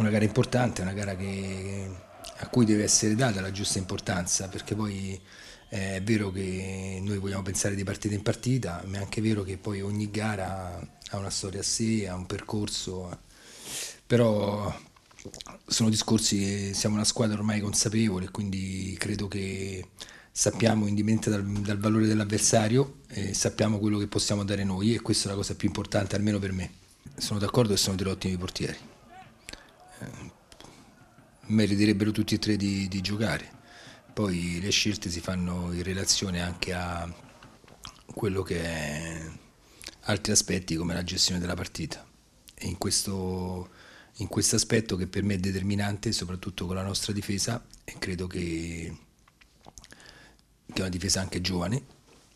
una gara importante, una gara che, a cui deve essere data la giusta importanza, perché poi eh, è vero che noi vogliamo pensare di partita in partita, ma è anche vero che poi ogni gara ha una storia a sé, ha un percorso, però sono discorsi che siamo una squadra ormai consapevole, quindi credo che sappiamo indipendentemente dal, dal, valore dell'avversario, eh, sappiamo quello che possiamo dare noi e questa è la cosa più importante, almeno per me. Sono d'accordo che sono degli ottimi portieri. Eh, meriterebbero tutti e tre di, di giocare. Poi le scelte si fanno in relazione anche a quello che è altri aspetti come la gestione della partita. E in questo in questo aspetto che per me è determinante, soprattutto con la nostra difesa, e credo che, che è una difesa anche giovane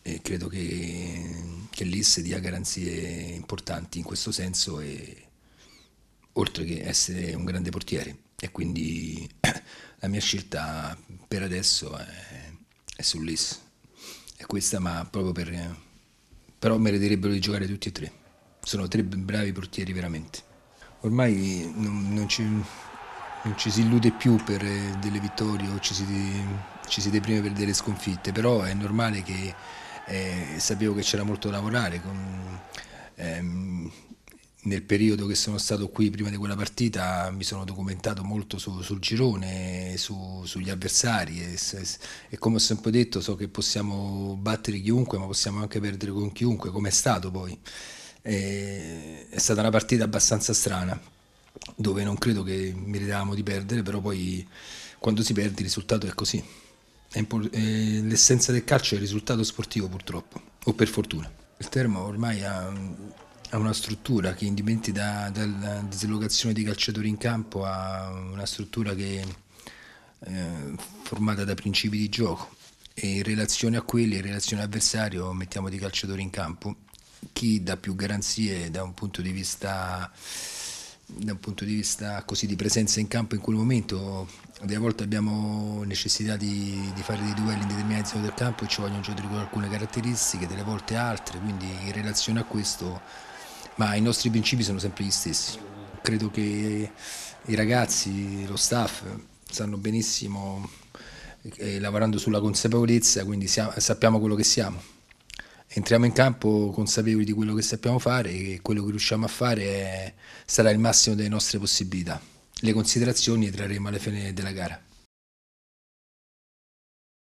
e credo che, che l'IS dia garanzie importanti in questo senso e, oltre che essere un grande portiere. E quindi la mia scelta per adesso è, è sull'IS. È questa, ma proprio per... però meriterebbero di giocare tutti e tre. Sono tre bravi portieri veramente. Ormai non, non, ci, non ci, si illude più per delle vittorie o ci si, ci si deprime per delle sconfitte, però è normale che eh, sapevo che c'era molto da lavorare. Con, ehm, nel periodo che sono stato qui prima di quella partita mi sono documentato molto su, sul girone, su, sugli avversari e, e, come ho sempre detto so che possiamo battere chiunque ma possiamo anche perdere con chiunque, come è stato poi. E, è stata una partita abbastanza strana dove non credo che meritavamo di perdere, però poi quando si perde il risultato è così. È eh, l'essenza del calcio è il risultato sportivo purtroppo, o per fortuna. Il termo ormai ha a una struttura che indipendente da, dalla dislocazione dei calciatori in campo ha una struttura che è eh, formata da principi di gioco e in relazione a quelli, in relazione all'avversario mettiamo dei calciatori in campo chi dà più garanzie da un punto di vista da un punto di vista così di presenza in campo in quel momento delle volte abbiamo necessità di, di fare dei duelli in determinati zone del campo e ci vogliono giocatori con alcune caratteristiche delle volte altre quindi in relazione a questo ma i nostri principi sono sempre gli stessi. Credo che i ragazzi, lo staff, sanno benissimo, eh, lavorando sulla consapevolezza, quindi siamo, sappiamo quello che siamo. Entriamo in campo consapevoli di quello che sappiamo fare e quello che riusciamo a fare è, sarà il massimo delle nostre possibilità. Le considerazioni le trarremo alla fine della gara.